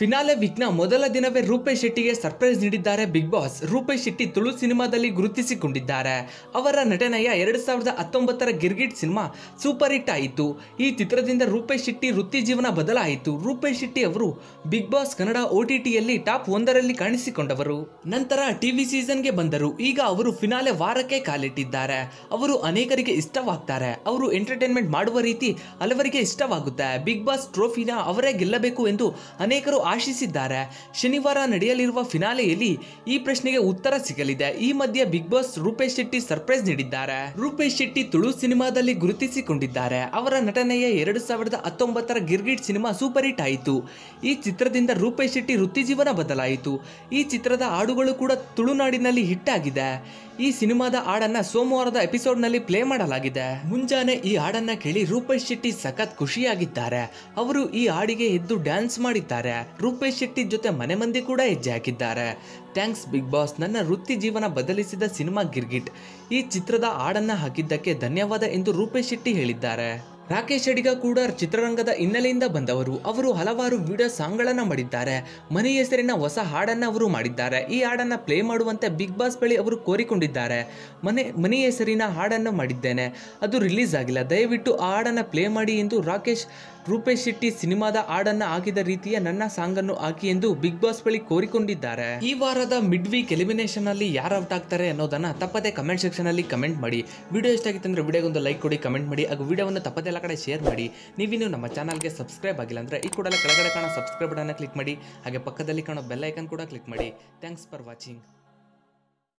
finale ವೀಕ್ನ ಮೊದಲ ದಿನವೇ ರೂಪೇಶ್ ಶೆಟ್ಟಿಗೆ ಸರ್ಪ್ರೈಸ್ ನೀಡಿದ್ದಾರೆ ಬಿಗ್ ಬಾಸ್ ರೂಪೇಶ್ ಶೆಟ್ಟಿ ತುಳು ಸಿನಿಮಾದಲ್ಲಿ ಗುರುತಿಸಿಕೊಂಡಿದ್ದಾರೆ ಅವರ ನಟನೆಯ ಎರಡು ಸಾವಿರದ ಹತ್ತೊಂಬತ್ತರ ಗಿರ್ಗಿಟ್ ಸಿನಿಮಾ ಸೂಪರ್ ಹಿಟ್ ಆಯಿತು ಈ ಚಿತ್ರದಿಂದ ರೂಪೇಶ್ ಶೆಟ್ಟಿ ವೃತ್ತಿ ಜೀವನ ಬದಲಾಯಿತು ರೂಪೇಶ್ ಶೆಟ್ಟಿ ಅವರು ಬಿಗ್ ಬಾಸ್ ಕನ್ನಡ ಟಿಯಲ್ಲಿ ಟಾಪ್ ಒಂದರಲ್ಲಿ ಕಾಣಿಸಿಕೊಂಡವರು ನಂತರ ಟಿವಿ ಸೀಸನ್ಗೆ ಬಂದರು ಈಗ ಅವರು ಫಿನಾಲೆ ವಾರಕ್ಕೆ ಕಾಲಿಟ್ಟಿದ್ದಾರೆ ಅವರು ಅನೇಕರಿಗೆ ಇಷ್ಟವಾಗ್ತಾರೆ ಅವರು ಎಂಟರ್ಟೈನ್ಮೆಂಟ್ ಮಾಡುವ ರೀತಿ ಹಲವರಿಗೆ ಇಷ್ಟವಾಗುತ್ತೆ ಬಿಗ್ ಬಾಸ್ ಟ್ರೋಫಿನ ಅವರೇ ಗೆಲ್ಲಬೇಕು ಎಂದು ಅನೇಕರು ಆಶಿಸಿದ್ದಾರೆ ಶನಿವಾರ ನಡೆಯಲಿರುವ ಫಿನಾಲೆಯಲ್ಲಿ ಈ ಪ್ರಶ್ನೆಗೆ ಉತ್ತರ ಸಿಗಲಿದೆ ಈ ಮಧ್ಯೆ Bigg Boss Rupesh Shetty surprise ನೀಡಿದ್ದಾರೆ ರೂಪೇಶ್ ಶೆಟ್ಟಿ ತುಳು ಸಿನಿಮಾದಲ್ಲಿ ಗುರುತಿಸಿಕೊಂಡಿದ್ದಾರೆ ಅವರ ನಟನೆಯ ಎರಡು ಸಾವಿರದ ಹತ್ತೊಂಬತ್ತರ ಗಿರ್ಗಿಟ್ ಸಿನಿಮಾ ಸೂಪರ್ ಹಿಟ್ ಆಯಿತು ಈ ಚಿತ್ರದಿಂದ ರೂಪೇಶ್ ಶೆಟ್ಟಿ ವೃತ್ತಿಜೀವನ ಬದಲಾಯಿತು ಈ ಚಿತ್ರದ ಹಾಡುಗಳು ಕೂಡ ತುಳುನಾಡಿನಲ್ಲಿ ಹಿಟ್ ಆಗಿದೆ ಈ ಸಿನಿಮಾದ ಹಾಡನ್ನ ಸೋಮವಾರದ ಎಪಿಸೋಡ್ ನಲ್ಲಿ ಪ್ಲೇ ಮಾಡಲಾಗಿದೆ ಮುಂಜಾನೆ ಈ ಹಾಡನ್ನ ಕೇಳಿ ರೂಪೇಶ್ ಶೆಟ್ಟಿ ಸಖತ್ ಖುಷಿಯಾಗಿದ್ದಾರೆ ಅವರು ಈ ಹಾಡಿಗೆ ಎದ್ದು ಡ್ಯಾನ್ಸ್ ಮಾಡಿದ್ದಾರೆ ರೂಪೇಶ್ ಶೆಟ್ಟಿ ಜೊತೆ ಮನೆ ಮಂದಿ ಕೂಡ ಹೆಜ್ಜೆ ಹಾಕಿದ್ದಾರೆ ಥ್ಯಾಂಕ್ಸ್ ಬಿಗ್ ಬಾಸ್ ನನ್ನ ವೃತ್ತಿ ಜೀವನ ಬದಲಿಸಿದ ಸಿನಿಮಾ ಗಿರ್ಗಿಟ್ ಈ ಚಿತ್ರದ ಹಾಡನ್ನ ಹಾಕಿದ್ದಕ್ಕೆ ಧನ್ಯವಾದ ಎಂದು ರೂಪೇಶ್ ಶೆಟ್ಟಿ ಹೇಳಿದ್ದಾರೆ ರಾಕೇಶ್ ಅಡಿಗ ಕೂಡ ಚಿತ್ರರಂಗದ ಹಿನ್ನೆಲೆಯಿಂದ ಬಂದವರು ಅವರು ಹಲವಾರು ವಿಡಿಯೋ ಸಾಂಗ್ಗಳನ್ನು ಮಾಡಿದ್ದಾರೆ ಮನೆ ಹೆಸರಿನ ಹೊಸ ಹಾಡನ್ನು ಅವರು ಮಾಡಿದ್ದಾರೆ ಈ ಹಾಡನ್ನು ಪ್ಲೇ ಮಾಡುವಂತೆ ಬಿಗ್ ಬಾಸ್ ಬಳಿ ಅವರು ಕೋರಿಕೊಂಡಿದ್ದಾರೆ ಮನೆ ಮನೆ ಹೆಸರಿನ ಹಾಡನ್ನು ಮಾಡಿದ್ದೇನೆ ಅದು ರಿಲೀಸ್ ಆಗಿಲ್ಲ ದಯವಿಟ್ಟು ಆ ಹಾಡನ್ನು ಪ್ಲೇ ಮಾಡಿ ಎಂದು ರಾಕೇಶ್ ರೂಪೇಶ್ ಶೆಟ್ಟಿ ಸಿನಿಮಾದ ಹಾಡನ್ನ ಹಾಕಿದ ರೀತಿಯ ನನ್ನ ಸಾಂಗ್ ಅನ್ನು ಹಾಕಿ ಎಂದು ಬಿಗ್ ಬಾಸ್ ಬಳಿ ಕೋರಿಕೊಂಡಿದ್ದಾರೆ ಈ ವಾರದ ಮಿಡ್ ವೀಕ್ ಎಲಿಮಿನೇಷನ್ ಅಲ್ಲಿ ಯಾರು ಔಟ್ ಆಗ್ತಾರೆ ಅನ್ನೋದನ್ನ ತಪ್ಪದೆ ಕಮೆಂಟ್ ಸೆಕ್ಷನ್ ಅಲ್ಲಿ ಕಮೆಂಟ್ ಮಾಡಿ ವಿಡಿಯೋ ಆಗಿತ್ತು ಅಂದ್ರೆ ಒಂದು ಲೈಕ್ ಕೊಡಿ ಕಮೆಂಟ್ ಮಾಡಿ ಹಾಗೂ ವಿಡಿಯೋವನ್ನು ತಪ್ಪದೆ ಎಲ್ಲ ಕಡೆ ಶೇರ್ ಮಾಡಿ ನೀವಿನ್ನೂ ನಮ್ಮ ಚಾನಲ್ಗೆ ಸಬ್ಸ್ಕ್ರೈಬ್ ಆಗಿಲ್ಲ ಅಂದ್ರೆ ಈ ಕೂಡಲೇ ಕೆಳಗಡೆ ಕಾಣೋ ಸಬ್ಸ್ಕ್ರೈಬ್ ಬಟನ್ನ ಕ್ಲಿಕ್ ಮಾಡಿ ಹಾಗೆ ಪಕ್ಕದಲ್ಲಿ ಕಾಣೋ ಬೆಲ್ ಐಕನ್ ಕೂಡ ಕ್ಲಿಕ್ ಮಾಡಿ ಥ್ಯಾಂಕ್ಸ್ ಫಾರ್ ವಾಚಿಂಗ್